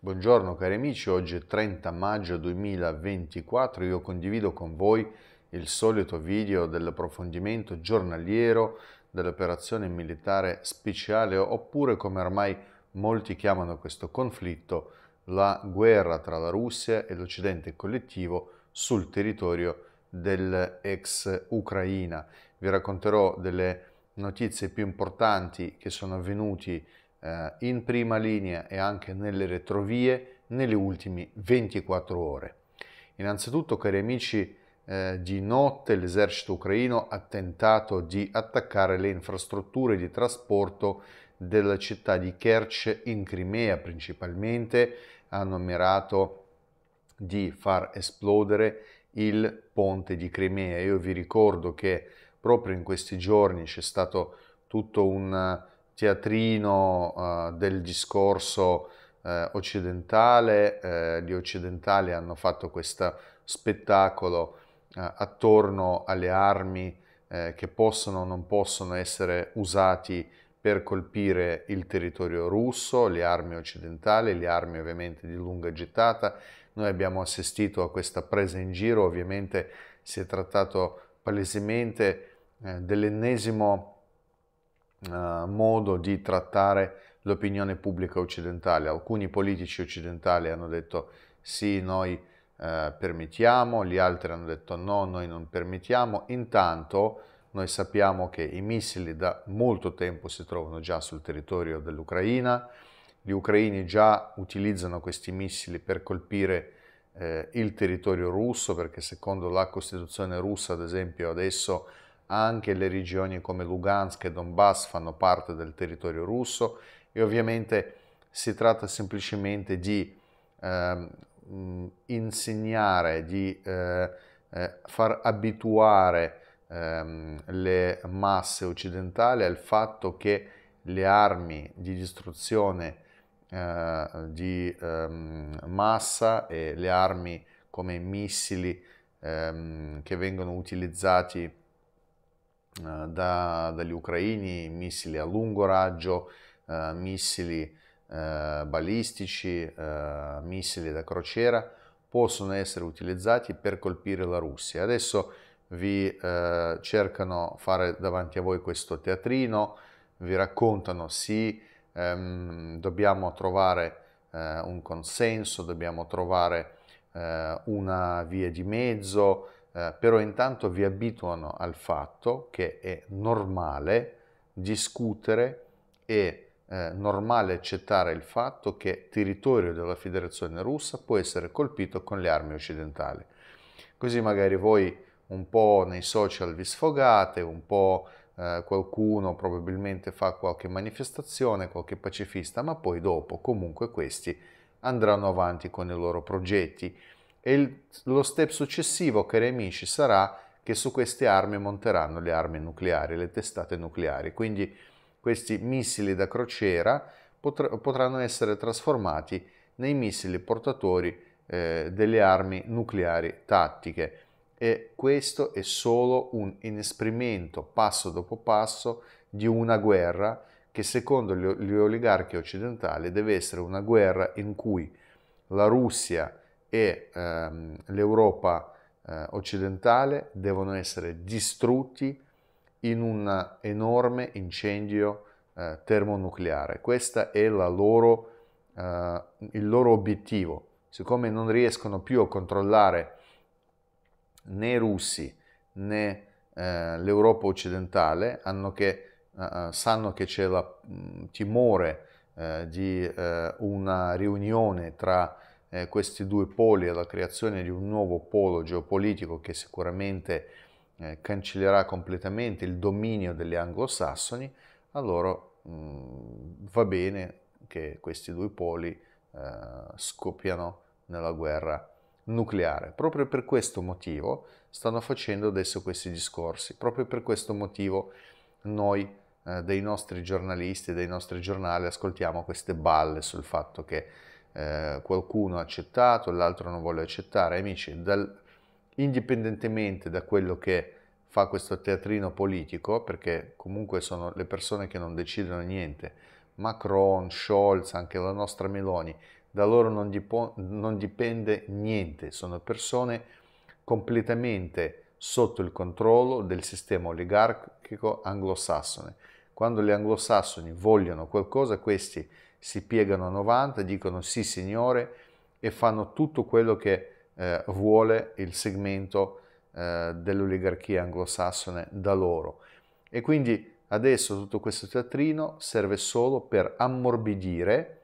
Buongiorno cari amici, oggi è 30 maggio 2024, io condivido con voi il solito video dell'approfondimento giornaliero dell'operazione militare speciale oppure come ormai molti chiamano questo conflitto, la guerra tra la Russia e l'Occidente collettivo sul territorio dell'ex Ucraina. Vi racconterò delle notizie più importanti che sono avvenute eh, in prima linea e anche nelle retrovie nelle ultime 24 ore. Innanzitutto, cari amici, eh, di notte l'esercito ucraino ha tentato di attaccare le infrastrutture di trasporto della città di Kerch in Crimea principalmente, hanno mirato di far esplodere il ponte di Crimea. Io vi ricordo che proprio in questi giorni c'è stato tutto un teatrino eh, del discorso eh, occidentale, eh, gli occidentali hanno fatto questo spettacolo attorno alle armi che possono o non possono essere usati per colpire il territorio russo, le armi occidentali, le armi ovviamente di lunga gettata. Noi abbiamo assistito a questa presa in giro, ovviamente si è trattato palesemente dell'ennesimo eh, modo di trattare l'opinione pubblica occidentale. Alcuni politici occidentali hanno detto sì, noi eh, permettiamo, gli altri hanno detto no, noi non permettiamo. Intanto noi sappiamo che i missili da molto tempo si trovano già sul territorio dell'Ucraina, gli ucraini già utilizzano questi missili per colpire eh, il territorio russo, perché secondo la Costituzione russa, ad esempio, adesso anche le regioni come Lugansk e Donbass fanno parte del territorio russo e ovviamente si tratta semplicemente di eh, insegnare, di eh, eh far abituare ehm, le masse occidentali al fatto che le armi di distruzione eh, di ehm, massa e le armi come missili ehm, che vengono utilizzati eh, da, dagli ucraini missili a lungo raggio, eh, missili eh, balistici, eh, missili da crociera possono essere utilizzati per colpire la Russia. Adesso vi eh, cercano fare davanti a voi questo teatrino, vi raccontano sì, ehm, dobbiamo trovare eh, un consenso, dobbiamo trovare una via di mezzo, eh, però intanto vi abituano al fatto che è normale discutere e eh, normale accettare il fatto che territorio della Federazione russa può essere colpito con le armi occidentali. Così magari voi un po' nei social vi sfogate, un po' eh, qualcuno probabilmente fa qualche manifestazione, qualche pacifista, ma poi dopo comunque questi andranno avanti con i loro progetti e il, lo step successivo, cari amici, sarà che su queste armi monteranno le armi nucleari, le testate nucleari. Quindi questi missili da crociera potr potranno essere trasformati nei missili portatori eh, delle armi nucleari tattiche. E questo è solo un inesprimento, passo dopo passo di una guerra che secondo gli oligarchi occidentali deve essere una guerra in cui la Russia e ehm, l'Europa eh, occidentale devono essere distrutti in un enorme incendio eh, termonucleare. Questo è loro, eh, il loro obiettivo. Siccome non riescono più a controllare né i russi né eh, l'Europa occidentale, che, eh, eh, sanno che c'è il mm, timore di una riunione tra eh, questi due poli alla creazione di un nuovo polo geopolitico che sicuramente eh, cancellerà completamente il dominio degli anglosassoni, allora mh, mm, va bene che questi due poli eh, scoppiano nella guerra nucleare. Proprio per questo motivo stanno facendo adesso questi discorsi, proprio per questo motivo noi eh, dei nostri giornalisti, dei nostri giornali ascoltiamo queste balle sul fatto che eh, qualcuno ha accettato, l'altro non vuole accettare. Amici, dal, indipendentemente da quello che fa questo teatrino politico, perché comunque sono le persone che non decidono niente, Macron, Scholz, anche la nostra Meloni, da loro non, dip- non dipende niente, sono persone completamente sotto il controllo del sistema oligarchico anglosassone. Quando gli anglosassoni vogliono qualcosa, questi si piegano a 90, dicono sì signore e fanno tutto quello che eh, vuole il segmento eh, dell'oligarchia anglosassone da loro. E quindi adesso tutto questo teatrino serve solo per ammorbidire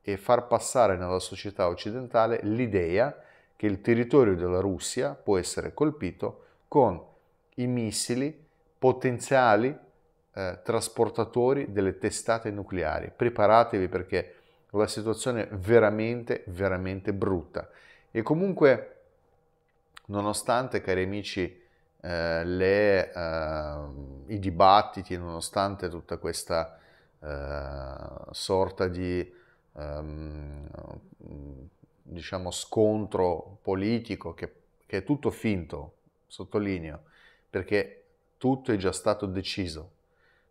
e far passare nella società occidentale l'idea che il territorio della Russia può essere colpito con i missili potenziali eh, trasportatori delle testate nucleari. Preparatevi perché la situazione è veramente, veramente brutta. E comunque, nonostante, cari amici, eh, le, eh, i dibattiti, nonostante tutta questa eh, sorta di ehm, diciamo scontro politico che, che è tutto finto, sottolineo, perché tutto è già stato deciso,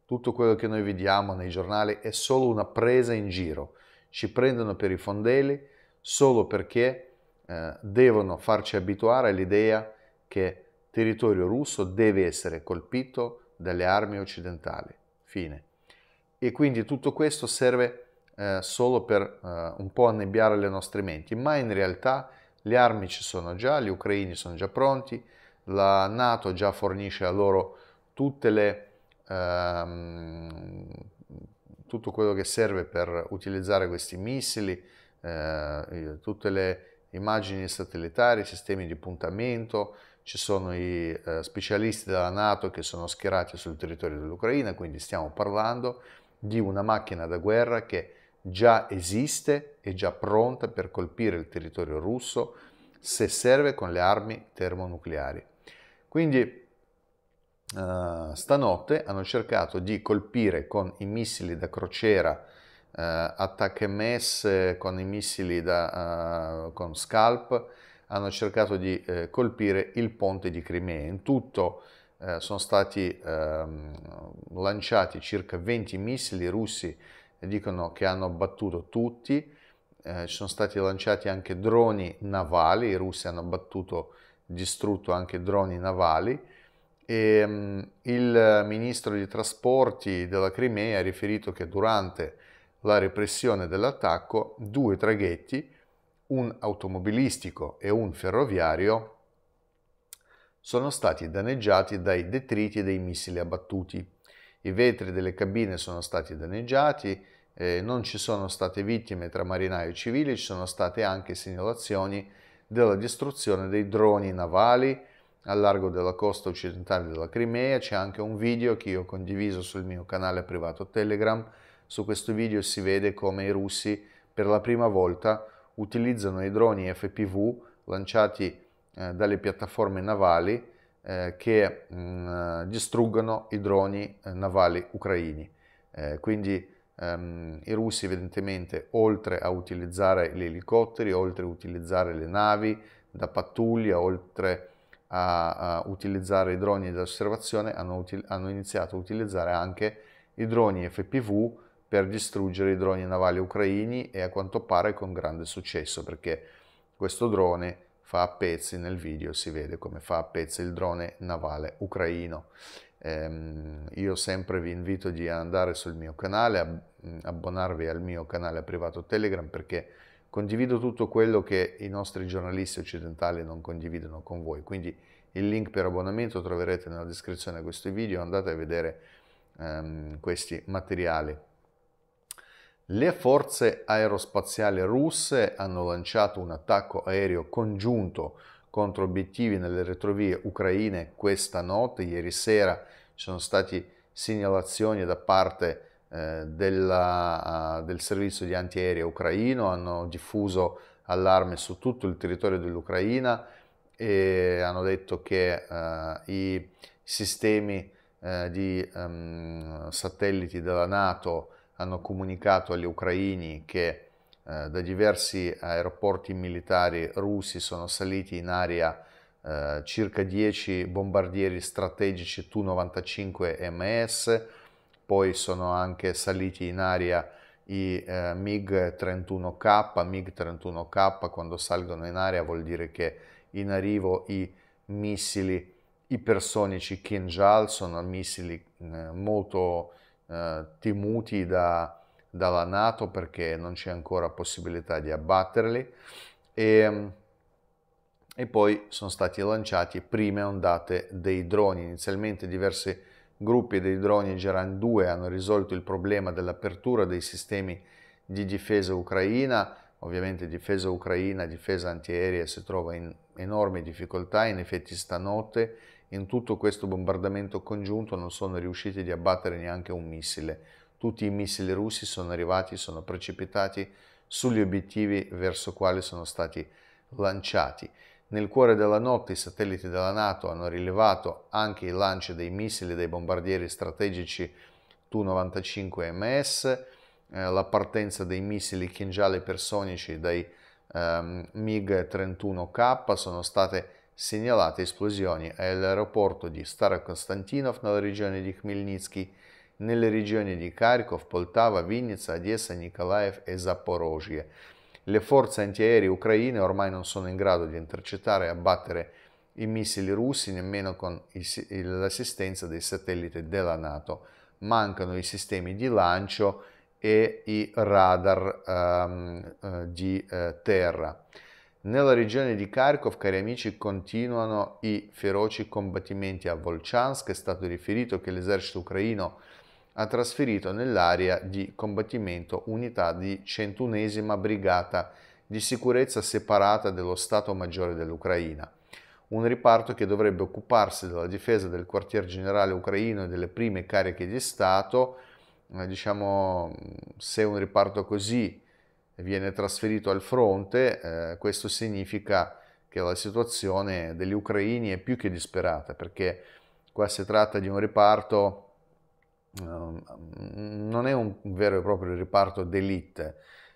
tutto quello che noi vediamo nei giornali è solo una presa in giro. Ci prendono per i fondelli solo perché eh, devono farci abituare all'idea che territorio russo deve essere colpito dalle armi occidentali. Fine. E quindi tutto questo serve eh, solo per eh, un po' annebbiare le nostre menti, ma in realtà le armi ci sono già, gli ucraini sono già pronti, la Nato già fornisce a loro tutte le ehm, tutto quello che serve per utilizzare questi missili, eh, tutte le immagini satellitari, i sistemi di puntamento, ci sono i eh, specialisti della Nato che sono schierati sul territorio dell'Ucraina, quindi stiamo parlando di una macchina da guerra che già esiste, è già pronta per colpire il territorio russo se serve con le armi termonucleari. Quindi eh, stanotte hanno cercato di colpire con i missili da crociera uh, attacche messe, con i missili da, uh, con scalp, hanno cercato di colpire il ponte di Crimea. In tutto sono stati ehm, lanciati circa 20 missili russi, dicono che hanno abbattuto tutti, eh, sono stati lanciati anche droni navali, i russi hanno battuto, distrutto anche droni navali, e, ehm, il ministro dei trasporti della Crimea ha riferito che durante la repressione dell'attacco due traghetti, un automobilistico e un ferroviario, sono stati danneggiati dai detriti dei missili abbattuti. I vetri delle cabine sono stati danneggiati, eh, non ci sono state vittime tra marinai e civili, ci sono state anche segnalazioni della distruzione dei droni navali, al largo della costa occidentale della Crimea. C'è anche un video che io ho condiviso sul mio canale privato Telegram. Su questo video si vede come i russi per la prima volta utilizzano i droni FPV lanciati eh, dalle piattaforme navali eh, che mh, mm, distruggono i droni eh, navali ucraini. Eh, quindi ehm, i russi evidentemente oltre a utilizzare gli elicotteri, oltre a utilizzare le navi da pattuglia, oltre a a, a utilizzare i droni da osservazione, hanno, util- hanno iniziato a utilizzare anche i droni FPV per distruggere i droni navali ucraini e a quanto pare con grande successo perché questo drone fa a pezzi nel video, si vede come fa a pezzi il drone navale ucraino. Ehm, io sempre vi invito di andare sul mio canale, abbonarvi al mio canale privato Telegram perché Condivido tutto quello che i nostri giornalisti occidentali non condividono con voi, quindi il link per abbonamento lo troverete nella descrizione di questo video, andate a vedere um, questi materiali. Le forze aerospaziali russe hanno lanciato un attacco aereo congiunto contro obiettivi nelle retrovie ucraine questa notte. Ieri sera ci sono state segnalazioni da parte di eh, della, ah, del servizio di antiaereo ucraino, hanno diffuso allarme su tutto il territorio dell'Ucraina e hanno detto che eh, i sistemi eh, di um, satelliti della Nato hanno comunicato agli ucraini che eh, da diversi aeroporti militari russi sono saliti in aria eh, circa 10 bombardieri strategici Tu-95 MS poi sono anche saliti in aria i eh, MiG 31K, MiG 31K quando salgono in aria vuol dire che in arrivo i missili ipersonici Kinjal sono missili eh, molto eh, temuti da, dalla Nato perché non c'è ancora possibilità di abbatterli e, ehm, e poi sono stati lanciati prime ondate dei droni, inizialmente diversi Gruppi dei droni Geran 2 hanno risolto il problema dell'apertura dei sistemi di difesa ucraina. Ovviamente difesa ucraina, difesa antiaerea si trova in enorme difficoltà, in effetti stanotte in tutto questo bombardamento congiunto non sono riusciti di abbattere neanche un missile. Tutti i missili russi sono arrivati, sono precipitati sugli obiettivi verso i quali sono stati lanciati. Nel cuore della notte i satelliti della Nato hanno rilevato anche il lancio dei missili dei bombardieri strategici Tu-95MS, eh, la partenza dei missili chingiali personici dai eh, MiG-31K, sono state segnalate esplosioni all'aeroporto di Starokonstantinov nella regione di Khmelnytsky, nelle regioni di Kharkov, Poltava, Vinnytsia, Odessa, Nikolaev e Zaporozhye le forze antiaeree ucraine ormai non sono in grado di intercettare e abbattere i missili russi nemmeno con l'assistenza dei satelliti della Nato. Mancano i sistemi di lancio e i radar um, di eh, terra. Nella regione di Kharkov, cari amici, continuano i feroci combattimenti a Volchansk. È stato riferito che l'esercito ucraino ha trasferito nell'area di combattimento unità di 101 Brigata di sicurezza separata dello Stato Maggiore dell'Ucraina, un riparto che dovrebbe occuparsi della difesa del quartier generale ucraino e delle prime cariche di Stato. Eh, diciamo, se un riparto così viene trasferito al fronte, eh, questo significa che la situazione degli ucraini è più che disperata, perché qua si tratta di un riparto Ehm, non è un vero e proprio riparto d'elite,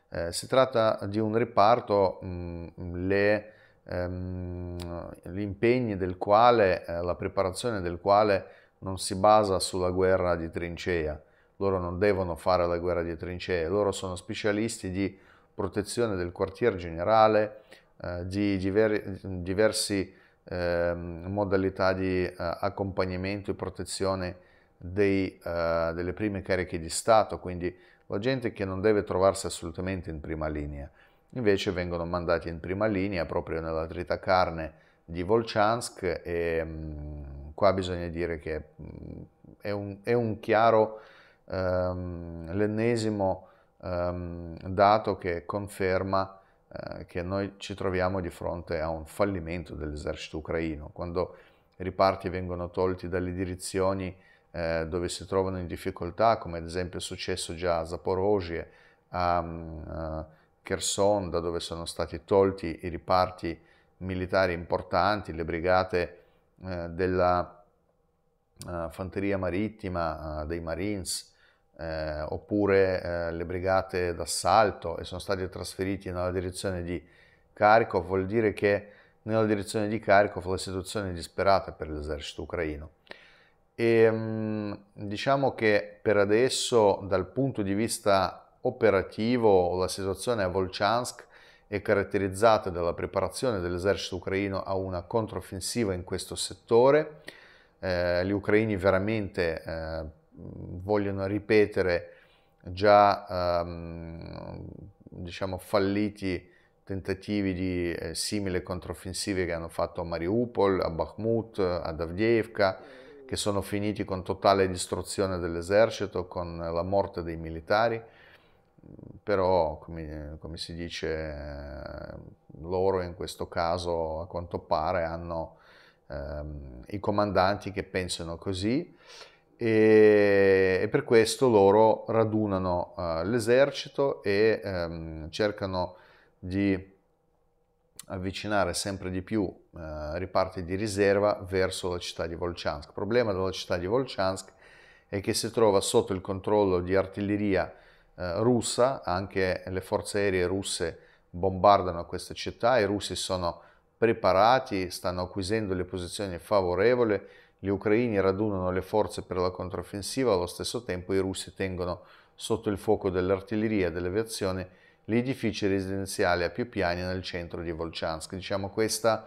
eh, si tratta di un riparto mh, mm, le, ehm, gli impegni del quale, eh, la preparazione del quale non si basa sulla guerra di trincea, loro non devono fare la guerra di trincea, loro sono specialisti di protezione del quartier generale, eh, di diver diverse ehm, modalità di eh, accompagnamento e protezione dei, uh, delle prime cariche di Stato, quindi la gente che non deve trovarsi assolutamente in prima linea. Invece vengono mandati in prima linea proprio nella trita carne di Volchansk e mh, mm, qua bisogna dire che mm, è, un, è un, chiaro um, l'ennesimo um, dato che conferma eh, che noi ci troviamo di fronte a un fallimento dell'esercito ucraino. Quando i riparti vengono tolti dalle direzioni eh, dove si trovano in difficoltà, come ad esempio è successo già a Zaporozhye, a, mm, a Kherson, da dove sono stati tolti i riparti militari importanti, le brigate eh, della eh, fanteria marittima, eh, dei Marines, eh, oppure eh, le brigate d'assalto e sono stati trasferiti nella direzione di Kharkov, vuol dire che nella direzione di Kharkov la situazione è disperata per l'esercito ucraino. E, ehm, diciamo che per adesso dal punto di vista operativo la situazione a Volchansk è caratterizzata dalla preparazione dell'esercito ucraino a una controffensiva in questo settore. Eh, gli ucraini veramente eh, vogliono ripetere già ehm, diciamo falliti tentativi di eh, simili controffensive che hanno fatto a Mariupol, a Bakhmut, ad Avdiivka che sono finiti con totale distruzione dell'esercito, con la morte dei militari, però come, come, si dice loro in questo caso a quanto pare hanno ehm, i comandanti che pensano così e, e per questo loro radunano eh, l'esercito e ehm, cercano di avvicinare sempre di più eh, riparti di riserva verso la città di Volchansk. Il problema della città di Volchansk è che si trova sotto il controllo di artiglieria eh, russa, anche le forze aeree russe bombardano questa città, i russi sono preparati, stanno acquisendo le posizioni favorevoli, gli ucraini radunano le forze per la controffensiva, allo stesso tempo i russi tengono sotto il fuoco dell'artiglieria, dell'aviazione, gli edifici residenziali a più piani nel centro di Volchansk. Diciamo questa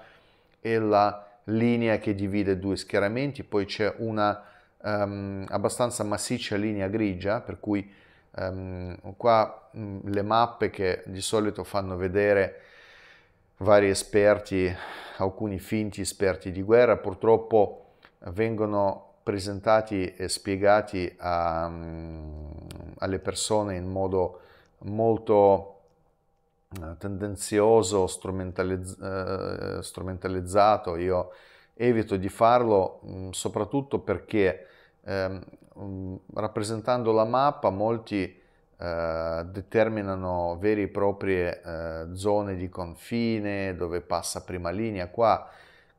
è la linea che divide due schieramenti, poi c'è una um, abbastanza massiccia linea grigia, per cui um, qua mh, mm, le mappe che di solito fanno vedere vari esperti, alcuni finti esperti di guerra, purtroppo vengono presentati e spiegati a, um, alle persone in modo molto eh, tendenzioso, strumentalizz- eh, strumentalizzato, io evito di farlo mh, mm, soprattutto perché ehm, mh, mm, rappresentando la mappa molti eh, determinano vere e proprie eh, zone di confine dove passa prima linea. Qua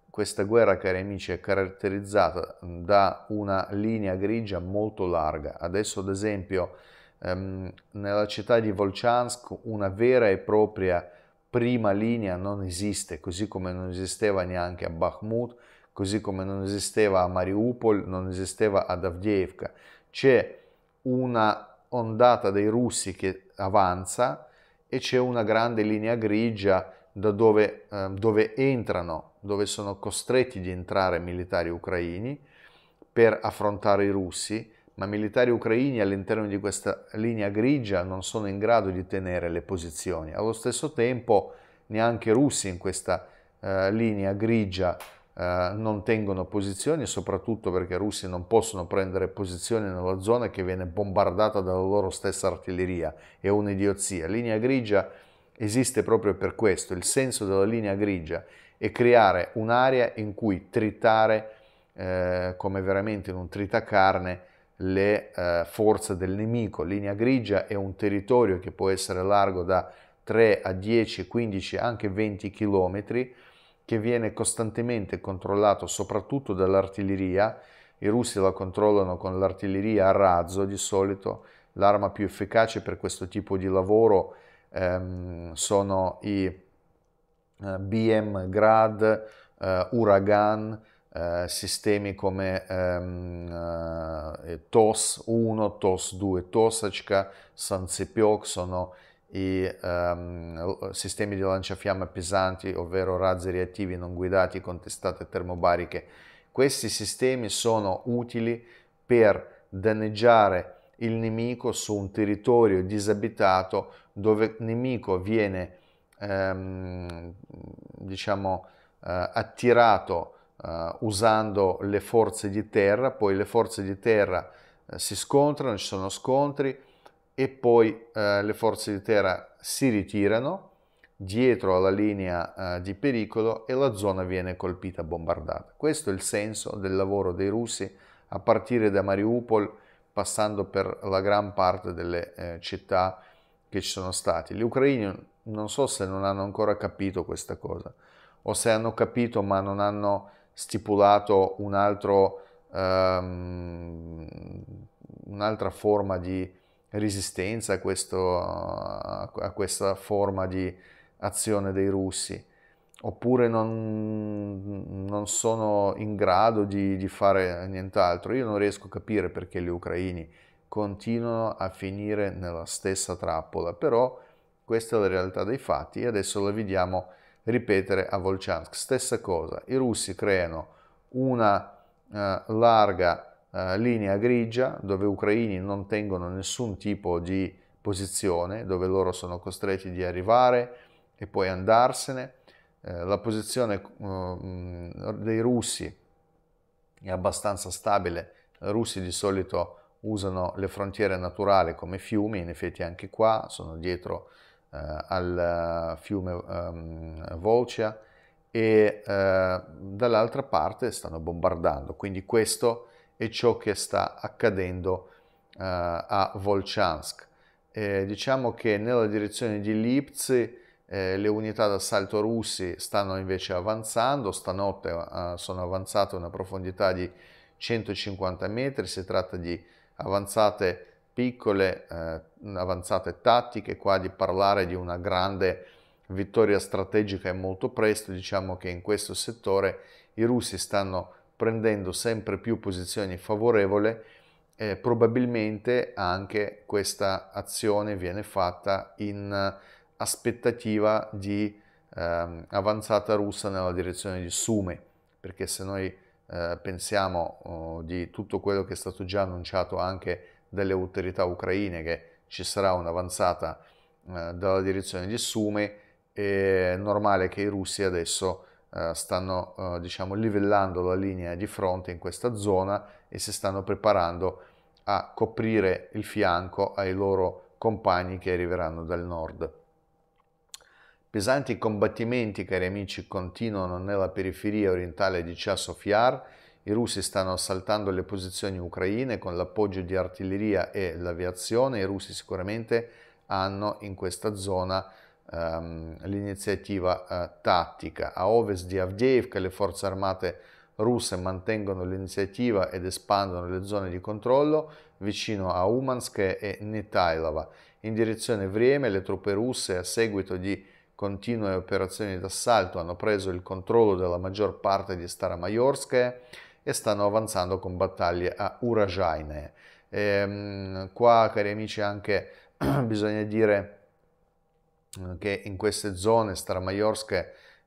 questa guerra, cari amici, è caratterizzata mm, da una linea grigia molto larga. Adesso, ad esempio, ehm, nella città di Volchansk una vera e propria prima linea non esiste, così come non esisteva neanche a Bakhmut, così come non esisteva a Mariupol, non esisteva ad Avdiivka. C'è una ondata dei russi che avanza e c'è una grande linea grigia da dove, eh, dove entrano, dove sono costretti di entrare militari ucraini per affrontare i russi ma militari ucraini all'interno di questa linea grigia non sono in grado di tenere le posizioni. Allo stesso tempo neanche russi in questa eh, linea grigia eh, non tengono posizioni, soprattutto perché i russi non possono prendere posizioni nella zona che viene bombardata dalla loro stessa artiglieria. È un'idiozia. Linea grigia esiste proprio per questo. Il senso della linea grigia è creare un'area in cui tritare, eh, come veramente in un tritacarne, le eh, forze del nemico. Linea grigia è un territorio che può essere largo da 3 a 10, 15, anche 20 km, che viene costantemente controllato soprattutto dall'artiglieria. I russi la controllano con l'artiglieria a razzo di solito. L'arma più efficace per questo tipo di lavoro ehm, sono i eh, BM Grad, eh, Uragan, eh, sistemi come ehm, TOS 1, TOS 2, TOSACCA, Sanzipiok sono i ehm, sistemi di lanciafiamme pesanti, ovvero razzi reattivi non guidati con testate termobariche. Questi sistemi sono utili per danneggiare il nemico su un territorio disabitato dove il nemico viene ehm, diciamo eh, attirato uh, usando le forze di terra, poi le forze di terra uh, si scontrano, ci sono scontri e poi eh, le forze di terra si ritirano dietro alla linea di pericolo e la zona viene colpita, bombardata. Questo è il senso del lavoro dei russi a partire da Mariupol passando per la gran parte delle eh, città che ci sono state. Gli ucraini non so se non hanno ancora capito questa cosa o se hanno capito ma non hanno stipulato un altro, um, un'altra forma di resistenza a, questo, a questa forma di azione dei russi oppure non, non, sono in grado di, di, fare nient'altro. Io non riesco a capire perché gli ucraini continuano a finire nella stessa trappola, però questa è la realtà dei fatti e adesso la vediamo ripetere a Volchansk. Stessa cosa, i russi creano una eh, larga eh, linea grigia dove ucraini non tengono nessun tipo di posizione, dove loro sono costretti di arrivare e poi andarsene. Eh, la posizione eh, dei russi è abbastanza stabile, i russi di solito usano le frontiere naturali come fiumi, in effetti anche qua sono dietro eh, al eh, fiume um, Volcia e eh, dall'altra parte stanno bombardando. Quindi questo è ciò che sta accadendo a Volchansk. Eh, diciamo che nella direzione di Lipsi eh, le unità d'assalto russi stanno invece avanzando, stanotte eh, sono avanzate a una profondità di 150 metri, si tratta di avanzate piccole eh, avanzate tattiche, qua di parlare di una grande vittoria strategica è molto presto, diciamo che in questo settore i russi stanno prendendo sempre più posizioni favorevoli, eh, probabilmente anche questa azione viene fatta in aspettativa di eh, avanzata russa nella direzione di Sume, perché se noi eh, pensiamo oh, di tutto quello che è stato già annunciato anche delle autorità ucraine che ci sarà un'avanzata eh, dalla direzione di Sume, è normale che i russi adesso eh, stanno eh, diciamo, livellando la linea di fronte in questa zona e si stanno preparando a coprire il fianco ai loro compagni che arriveranno dal nord. Pesanti combattimenti, cari amici, continuano nella periferia orientale di Cia Sofiar i russi stanno assaltando le posizioni ucraine con l'appoggio di artiglieria e l'aviazione. I russi sicuramente hanno in questa zona um, l'iniziativa uh, tattica. A ovest di Avdiivka le forze armate russe mantengono l'iniziativa ed espandono le zone di controllo vicino a Umansk e Netailava. In direzione Vrieme le truppe russe a seguito di continue operazioni d'assalto hanno preso il controllo della maggior parte di Staromayorskaya e stanno avanzando con battaglie a Urajaine. E, ehm, qua, cari amici, anche bisogna dire eh, che in queste zone Staromajorske,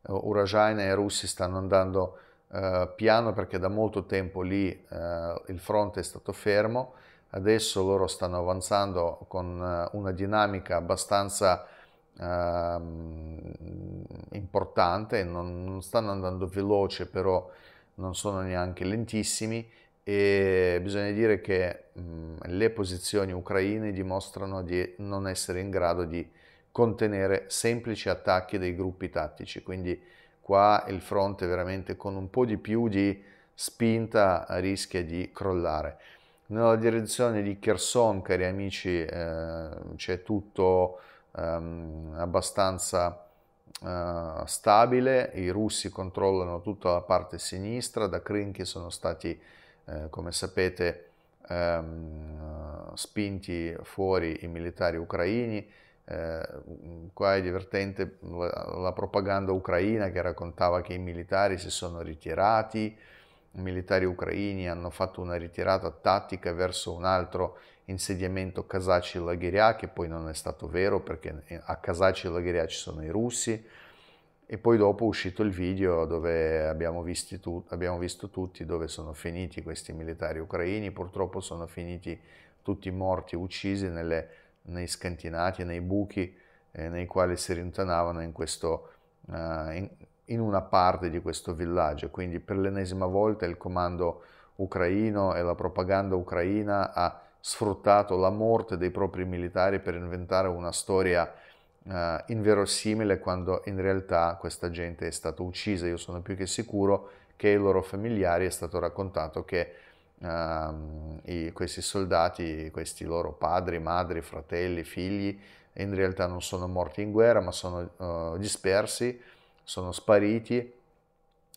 eh, Urajaine e russi stanno andando eh, piano perché da molto tempo lì eh, il fronte è stato fermo. Adesso loro stanno avanzando con eh, una dinamica abbastanza eh, importante, non, non stanno andando veloce, però non sono neanche lentissimi e bisogna dire che mh, le posizioni ucraine dimostrano di non essere in grado di contenere semplici attacchi dei gruppi tattici, quindi qua il fronte veramente con un po' di più di spinta rischia di crollare. Nella direzione di Kherson, cari amici, eh, c'è tutto ehm, abbastanza uh, stabile, i russi controllano tutta la parte sinistra, da Crimea sono stati, uh, come sapete, um, spinti fuori i militari ucraini. Uh, qua è divertente la, la, propaganda ucraina che raccontava che i militari si sono ritirati, i militari ucraini hanno fatto una ritirata tattica verso un altro insediamento Casaci Lagheria, che poi non è stato vero perché a Casaci Lagheria ci sono i russi, e poi dopo è uscito il video dove abbiamo, tu, abbiamo, visto tutti dove sono finiti questi militari ucraini, purtroppo sono finiti tutti morti, uccisi nelle, nei scantinati, nei buchi eh, nei quali si rintanavano in, questo, uh, in, in una parte di questo villaggio. Quindi per l'ennesima volta il comando ucraino e la propaganda ucraina ha sfruttato la morte dei propri militari per inventare una storia uh, inverosimile quando in realtà questa gente è stata uccisa. Io sono più che sicuro che ai loro familiari è stato raccontato che uh, i, questi soldati, questi loro padri, madri, fratelli, figli, in realtà non sono morti in guerra ma sono uh, dispersi, sono spariti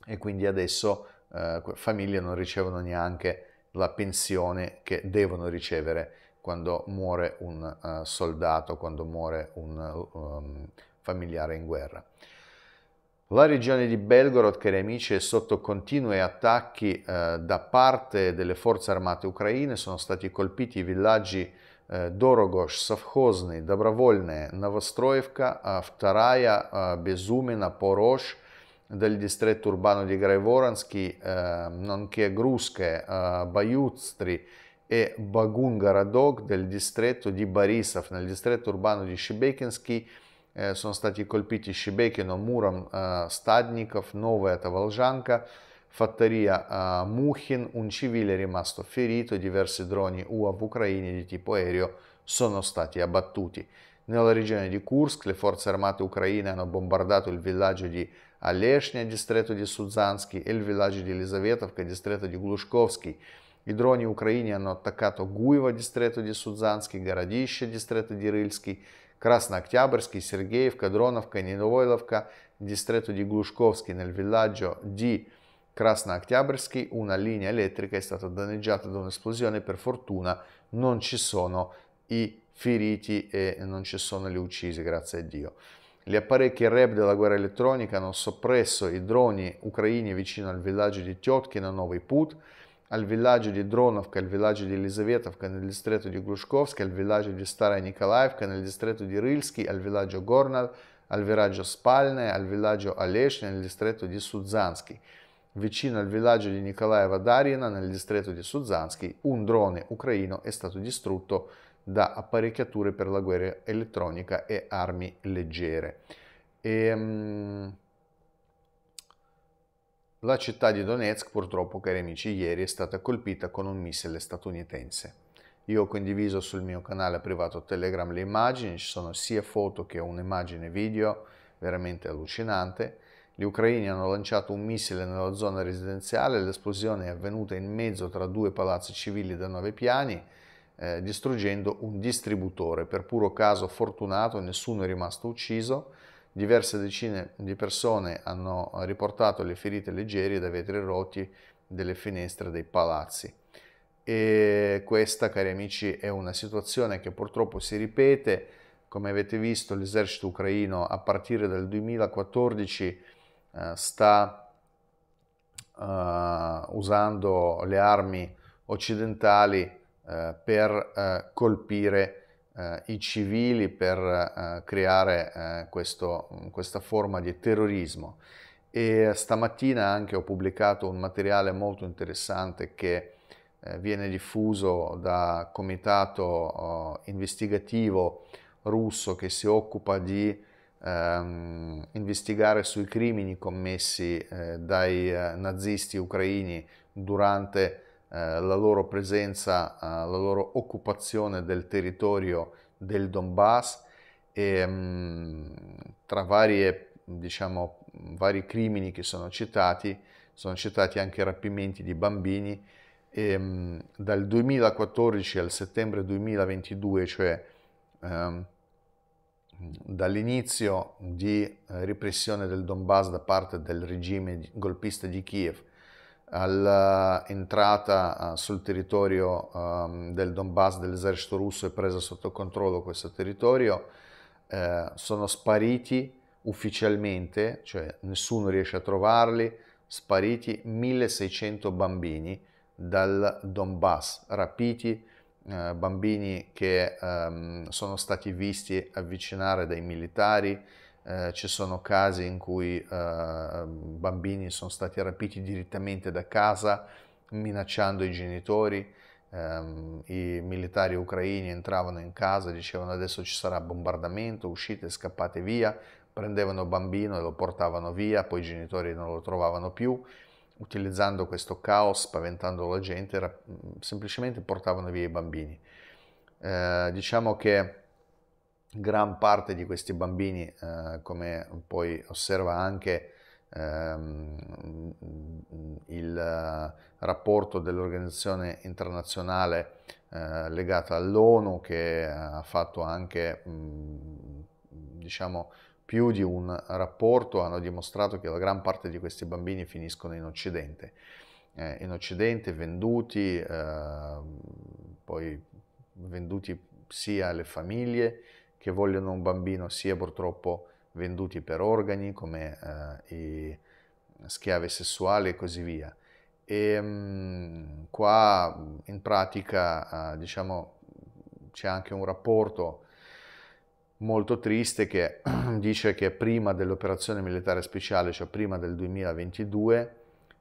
e quindi adesso eh, famiglie non ricevono neanche la pensione che devono ricevere quando muore un uh, soldato, quando muore un um, familiare in guerra. La regione di Belgorod, cari amici, è sotto continui attacchi eh, da parte delle forze armate ucraine. Sono stati colpiti i villaggi eh, Dorogosh, Savkhozny, Dobrovolne, Novostroevka, Vtaraya, eh, Bezumina, Porosh, del distretto urbano di Grevoransky, eh, nonché Gruske, eh, Baiustri e Bagungaradog del distretto di Barisov. Nel distretto urbano di Shibekinsky eh, sono stati colpiti Shibekino, Muram, eh, Stadnikov, Novaya Tavaljanka, fattoria eh, Muhin, un civile rimasto ferito, diversi droni UAV ucraini di tipo aereo sono stati abbattuti. Nella regione di Kursk le forze armate ucraine hanno bombardato il villaggio di Олешня, дистретто di Сузанский, Эль Виладжи di Елизаветовка, дистретто di Глушковский. Гидрони Украине оно Токато Гуева, дистретто di Судзанский, Городище, дистретто di Рыльский, Краснооктябрьский, Сергеевка, Дроновка, Нинвойловка, distretto di Glushkovsky nel villaggio di Krasnoaktyabrskyi una linea elettrica è stata danneggiata da un'esplosione, per fortuna non ci sono i feriti e non ci sono gli uccisi, grazie a Dio. Gli apparecchi REB della guerra elettronica hanno soppresso i droni ucraini vicino al villaggio di Tiotkina a Put, al villaggio di Dronovka, al villaggio di Elisavetavka nel distretto di Glushkovsk, al villaggio di Staraya Nikolaevka nel distretto di Rilsky, al villaggio Gornal, al villaggio Spalne, al villaggio Alesh nel distretto di Suzzansky. Vicino al villaggio di Nikolaeva Darina nel distretto di Suzzansky un drone ucraino è stato distrutto da apparecchiature per la guerra elettronica e armi leggere. E, um, la città di Donetsk, purtroppo, cari amici, ieri è stata colpita con un missile statunitense. Io ho condiviso sul mio canale privato Telegram le immagini, ci sono sia foto che un'immagine video, veramente allucinante. Gli ucraini hanno lanciato un missile nella zona residenziale, l'esplosione è avvenuta in mezzo tra due palazzi civili da nove piani, eh, distruggendo un distributore. Per puro caso fortunato nessuno è rimasto ucciso, diverse decine di persone hanno riportato le ferite leggeri dai vetri rotti delle finestre dei palazzi. E questa, cari amici, è una situazione che purtroppo si ripete. Come avete visto, l'esercito ucraino a partire dal 2014 eh, sta eh, usando le armi occidentali eh, per eh, colpire eh, i civili, per creare questo, mm, questa forma di terrorismo. E stamattina anche ho pubblicato un materiale molto interessante che viene diffuso da comitato investigativo russo che si occupa di ehm, investigare sui crimini commessi eh, dai nazisti ucraini durante eh, la loro presenza, eh, la loro occupazione del territorio del Donbass e mh, mm, tra varie, diciamo, vari crimini che sono citati, sono citati anche rapimenti di bambini e, mh, mm, dal 2014 al settembre 2022, cioè ehm, dall'inizio di eh, repressione del Donbass da parte del regime golpista di Kiev all'entrata eh, sul territorio ehm, del Donbass dell'esercito russo e presa sotto controllo questo territorio, eh, sono spariti ufficialmente, cioè nessuno riesce a trovarli, spariti 1600 bambini dal Donbass, rapiti, eh, bambini che ehm, sono stati visti avvicinare dai militari, eh, ci sono casi in cui eh, bambini sono stati rapiti direttamente da casa minacciando i genitori, Um, i militari ucraini entravano in casa, dicevano adesso ci sarà bombardamento, uscite, scappate via, prendevano il bambino e lo portavano via, poi i genitori non lo trovavano più, utilizzando questo caos, spaventando la gente, era, semplicemente portavano via i bambini. Eh, diciamo che gran parte di questi bambini, eh, come poi osserva anche ehm, il eh, rapporto dell'organizzazione internazionale eh, legata all'ONU, che ha fatto anche mh, diciamo, più di un rapporto, hanno dimostrato che la gran parte di questi bambini finiscono in Occidente. Eh, in Occidente venduti, eh, poi venduti sia alle famiglie, che vogliono un bambino sia purtroppo venduti per organi come eh, i schiave sessuali e così via. E ehm, mh, qua in pratica eh, diciamo c'è anche un rapporto molto triste che dice che prima dell'operazione militare speciale, cioè prima del 2022,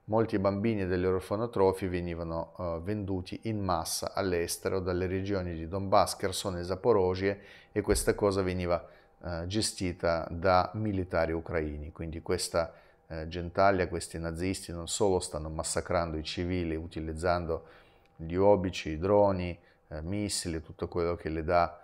molti bambini degli orfanotrofi venivano uh, venduti in massa all'estero dalle regioni di Donbass, Kherson e Zaporozhye e questa cosa veniva uh, gestita da militari ucraini, quindi questa uh, gentaglia, questi nazisti non solo stanno massacrando i civili utilizzando gli obici, i droni, missili, tutto quello che le dà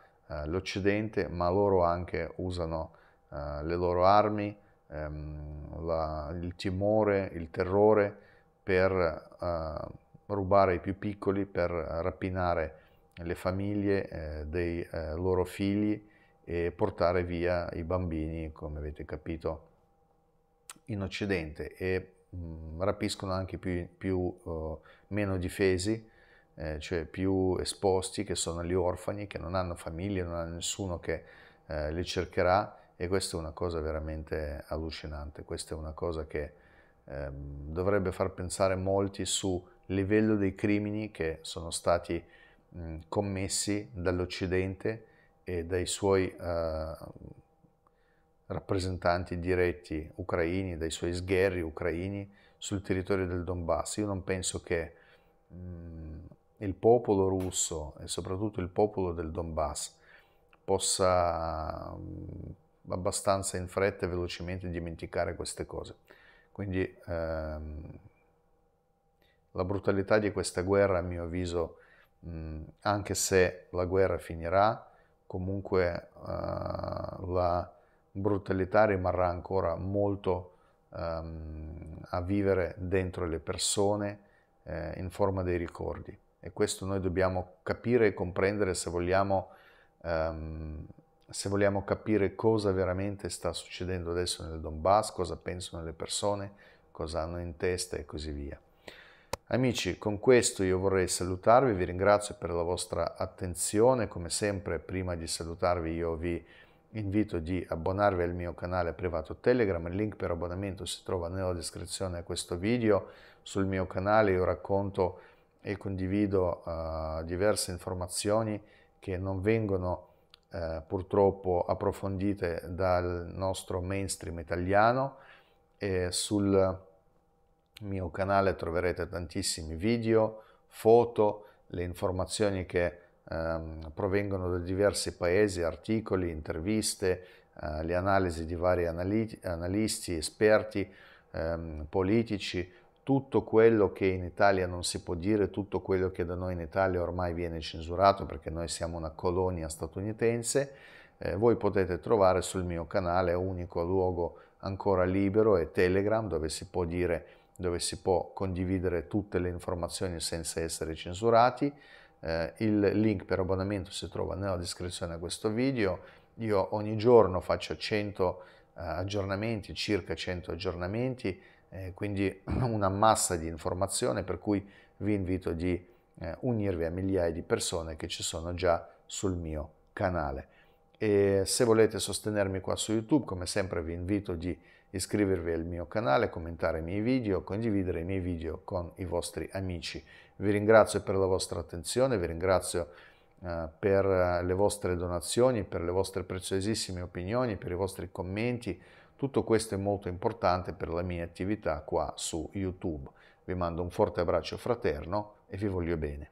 l'Occidente, ma loro anche usano le loro armi, ehm, la, il timore, il terrore per eh, rubare i più piccoli, per rapinare le famiglie eh, dei eh, loro figli e portare via i bambini, come avete capito, in Occidente e mh, mm, rapiscono anche più, più uh, meno difesi, eh, cioè più esposti, che sono gli orfani, che non hanno famiglie, non hanno nessuno che eh, li cercherà e questa è una cosa veramente allucinante, questa è una cosa che eh, dovrebbe far pensare molti sul livello dei crimini che sono stati mh, commessi dall'Occidente e dai suoi eh, rappresentanti diretti ucraini, dai suoi sgherri ucraini sul territorio del Donbass. Io non penso che mh, il popolo russo e soprattutto il popolo del Donbass possa mh, abbastanza in fretta e velocemente dimenticare queste cose. Quindi ehm, la brutalità di questa guerra, a mio avviso, mh, anche se la guerra finirà, comunque eh, la brutalità rimarrà ancora molto ehm, a vivere dentro le persone eh, in forma dei ricordi. E questo noi dobbiamo capire e comprendere se vogliamo ehm, se vogliamo capire cosa veramente sta succedendo adesso nel Donbass, cosa pensano le persone, cosa hanno in testa e così via. Amici, con questo io vorrei salutarvi, vi ringrazio per la vostra attenzione, come sempre prima di salutarvi io vi invito di abbonarvi al mio canale privato Telegram, il link per abbonamento si trova nella descrizione a questo video, sul mio canale io racconto e condivido uh, diverse informazioni che non vengono eh, purtroppo approfondite dal nostro mainstream italiano e sul mio canale troverete tantissimi video, foto, le informazioni che ehm, provengono da diversi paesi, articoli, interviste, eh, le analisi di vari analisti, esperti ehm, politici, tutto quello che in Italia non si può dire, tutto quello che da noi in Italia ormai viene censurato perché noi siamo una colonia statunitense, eh, voi potete trovare sul mio canale unico luogo ancora libero è Telegram dove si può dire dove si può condividere tutte le informazioni senza essere censurati. Eh, il link per abbonamento si trova nella descrizione a questo video. Io ogni giorno faccio 100 eh, aggiornamenti, circa 100 aggiornamenti eh, quindi una massa di informazione per cui vi invito di eh, unirvi a migliaia di persone che ci sono già sul mio canale. E se volete sostenermi qua su YouTube, come sempre vi invito di iscrivervi al mio canale, commentare i miei video, condividere i miei video con i vostri amici. Vi ringrazio per la vostra attenzione, vi ringrazio eh, per eh, le vostre donazioni, per le vostre preziosissime opinioni, per i vostri commenti, tutto questo è molto importante per la mia attività qua su YouTube. Vi mando un forte abbraccio fraterno e vi voglio bene.